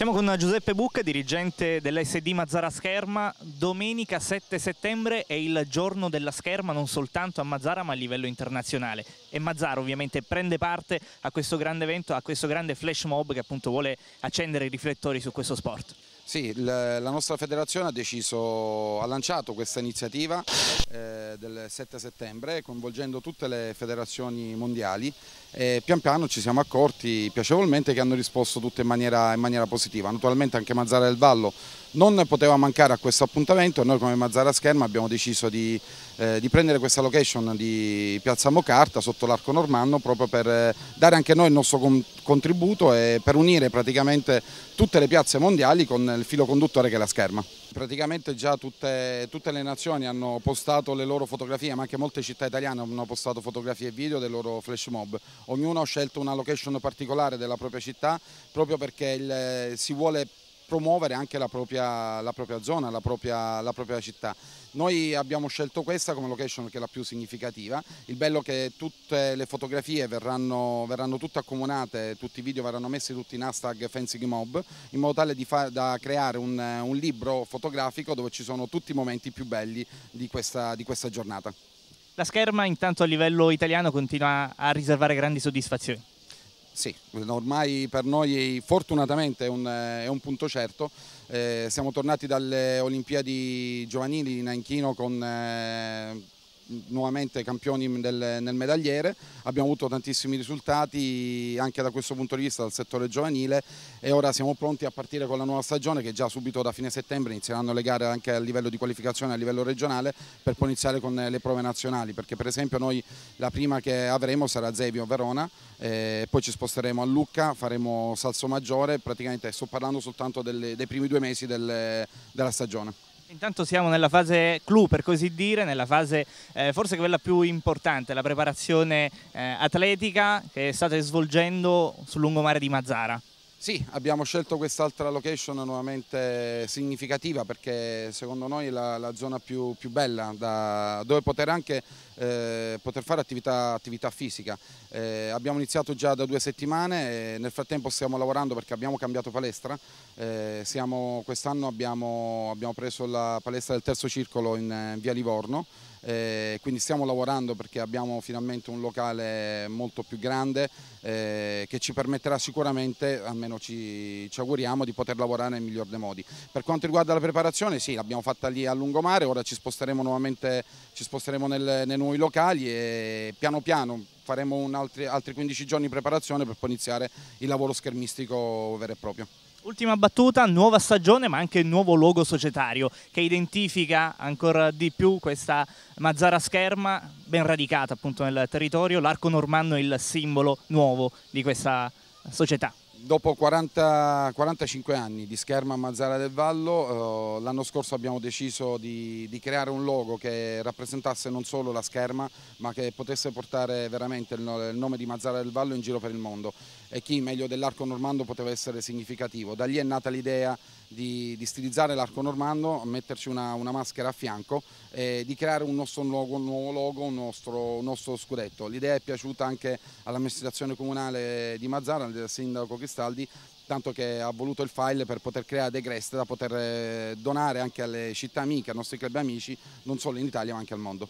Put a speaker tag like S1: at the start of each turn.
S1: Siamo con Giuseppe Bucca, dirigente dell'SD Mazzara Scherma. Domenica 7 settembre è il giorno della scherma non soltanto a Mazzara ma a livello internazionale e Mazzara ovviamente prende parte a questo grande evento, a questo grande flash mob che appunto vuole accendere i
S2: riflettori su questo sport. Sì, la nostra federazione ha, deciso, ha lanciato questa iniziativa eh, del 7 settembre coinvolgendo tutte le federazioni mondiali e pian piano ci siamo accorti piacevolmente che hanno risposto tutte in maniera, in maniera positiva. Naturalmente anche Mazzara del Vallo non poteva mancare a questo appuntamento e noi come Mazzara Scherma abbiamo deciso di, eh, di prendere questa location di Piazza Mocarta sotto l'arco normanno proprio per eh, dare anche noi il nostro contributo e per unire praticamente tutte le piazze mondiali con il filo conduttore che è la scherma. Praticamente già tutte, tutte, le nazioni hanno postato le loro fotografie, ma anche molte città italiane hanno postato fotografie e video dei loro flash mob. Ognuno ha scelto una location particolare della propria città proprio perché il, eh, si vuole promuovere anche la propria, la propria zona, la propria, la propria, città. Noi abbiamo scelto questa come location che è la più significativa, il bello è che tutte le fotografie verranno, verranno tutte accomunate, tutti i video verranno messi tutti in hashtag Fencing Mob in modo tale far, da creare un, un, libro fotografico dove ci sono tutti i momenti più belli di questa, di questa giornata.
S1: La scherma intanto a livello italiano continua a riservare grandi soddisfazioni.
S2: Sì, ormai per noi fortunatamente è un, è un punto certo. Eh, siamo tornati dalle Olimpiadi giovanili di Nanchino con... Eh, nuovamente campioni del, nel medagliere, abbiamo avuto tantissimi risultati anche da questo punto di vista dal settore giovanile e ora siamo pronti a partire con la nuova stagione che già subito da fine settembre inizieranno le gare anche a livello di qualificazione a livello regionale per poi iniziare con eh, le prove nazionali perché per esempio noi la prima che avremo sarà Zevio Verona eh, poi ci sposteremo a Lucca, faremo Salso Maggiore, praticamente sto parlando soltanto delle, dei primi due mesi del, della stagione.
S1: Intanto siamo nella fase clou per così dire, nella fase eh, forse quella più importante, la preparazione eh, atletica che state svolgendo sul lungomare di Mazzara.
S2: Sì, abbiamo scelto quest'altra location nuovamente significativa perché secondo noi è la, la zona più, più bella da, dove poter anche eh, poter fare attività, attività fisica. Eh, abbiamo iniziato già da due settimane, e nel frattempo stiamo lavorando perché abbiamo cambiato palestra, eh, quest'anno abbiamo, abbiamo, preso la palestra del terzo circolo in, in via Livorno eh, quindi stiamo lavorando perché abbiamo finalmente un locale molto più grande eh, che ci permetterà sicuramente, almeno ci, ci, auguriamo, di poter lavorare nel miglior dei modi. Per quanto riguarda la preparazione, sì, l'abbiamo fatta lì a lungomare, ora ci sposteremo nuovamente ci sposteremo nel, nei nuovi locali e piano piano faremo altri, altri 15 giorni di preparazione per poi iniziare il lavoro schermistico vero e proprio.
S1: Ultima battuta, nuova stagione ma anche nuovo logo societario che identifica ancora di più questa Mazzara Scherma ben radicata appunto nel territorio, l'arco normanno è il simbolo nuovo di questa società.
S2: Dopo 40, 45 anni di scherma a Mazzara del Vallo, eh, l'anno scorso abbiamo deciso di, di, creare un logo che rappresentasse non solo la scherma, ma che potesse portare veramente il, il nome di Mazzara del Vallo in giro per il mondo. E chi meglio dell'arco normando poteva essere significativo. Da lì è nata l'idea di, di, stilizzare l'arco normando, metterci una, una, maschera a fianco e di creare un nostro logo, un nuovo logo, un nostro, un nostro scudetto. L'idea è piaciuta anche all'amministrazione comunale di Mazzara, al sindaco che Castelsaldi tanto che ha voluto il file per poter creare dei crest da poter eh, donare anche alle città amiche, ai nostri club amici, non solo in Italia ma anche al mondo.